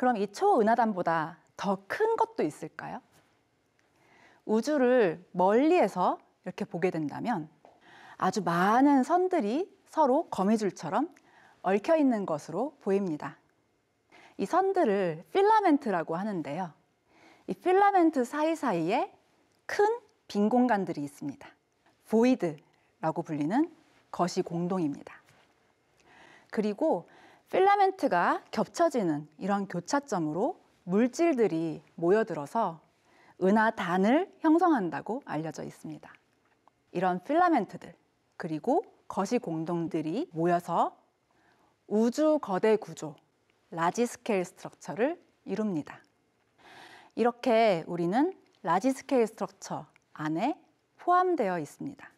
그럼 이 초은하단보다 더 큰 것도 있을까요? 우주를 멀리에서 이렇게 보게 된다면 아주 많은 선들이 서로 거미줄처럼 얽혀 있는 것으로 보입니다. 이 선들을 필라멘트라고 하는데요. 이 필라멘트 사이사이에 큰 빈 공간들이 있습니다. 보이드라고 불리는 것이 공동입니다. 그리고 필라멘트가 겹쳐지는 이런 교차점으로 물질들이 모여들어서 은하 단을 형성한다고 알려져 있습니다. 이런 필라멘트들 그리고 거시 공동들이 모여서 우주 거대 구조 라지 스케일 스트럭처를 이룹니다. 이렇게 우리는 라지 스케일 스트럭처 안에 포함되어 있습니다.